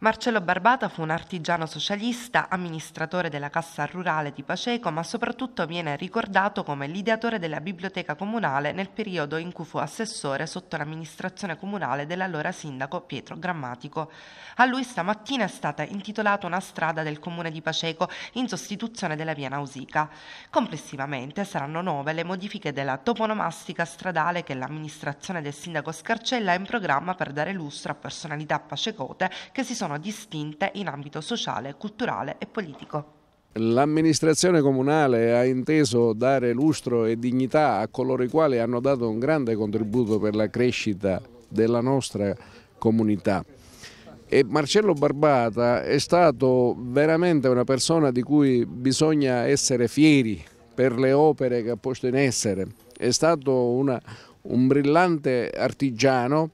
Marcello Barbata fu un artigiano socialista, amministratore della Cassa Rurale di Paceco, ma soprattutto viene ricordato come l'ideatore della biblioteca comunale nel periodo in cui fu assessore sotto l'amministrazione comunale dell'allora sindaco Pietro Grammatico. A lui stamattina è stata intitolata una strada del comune di Paceco in sostituzione della via Nausica. Complessivamente saranno nove le modifiche della toponomastica stradale che l'amministrazione del sindaco Scarcella ha in programma per dare lustro a personalità pacecote che si sono sono distinte in ambito sociale, culturale e politico. L'amministrazione comunale ha inteso dare lustro e dignità a coloro i quali hanno dato un grande contributo per la crescita della nostra comunità. E Marcello Barbata è stato veramente una persona di cui bisogna essere fieri per le opere che ha posto in essere. È stato una, un brillante artigiano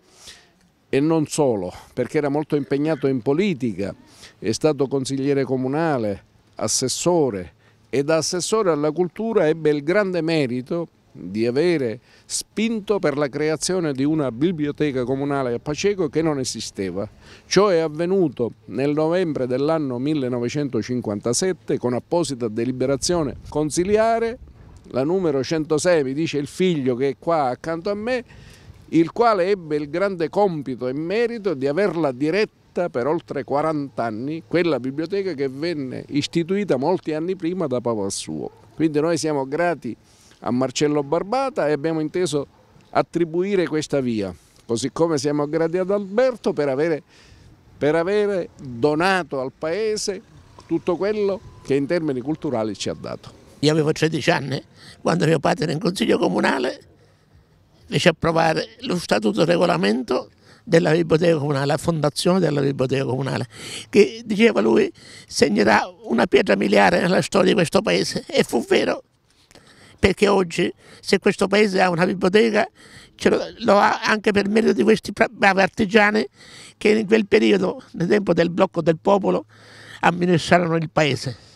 e non solo, perché era molto impegnato in politica, è stato consigliere comunale, assessore e da assessore alla cultura ebbe il grande merito di avere spinto per la creazione di una biblioteca comunale a Paceco che non esisteva. Ciò è avvenuto nel novembre dell'anno 1957 con apposita deliberazione consiliare, la numero 106 mi dice il figlio che è qua accanto a me, il quale ebbe il grande compito e merito di averla diretta per oltre 40 anni quella biblioteca che venne istituita molti anni prima da Papa Suo. Quindi noi siamo grati a Marcello Barbata e abbiamo inteso attribuire questa via, così come siamo grati ad Alberto per avere, per avere donato al paese tutto quello che in termini culturali ci ha dato. Io avevo 13 anni quando mio padre era in consiglio comunale fece approvare lo statuto regolamento della biblioteca comunale, la fondazione della biblioteca comunale, che diceva lui segnerà una pietra miliare nella storia di questo paese e fu vero, perché oggi se questo paese ha una biblioteca lo, ha anche per merito di questi bravi artigiani che in quel periodo, nel tempo del blocco del popolo, amministrarono il paese.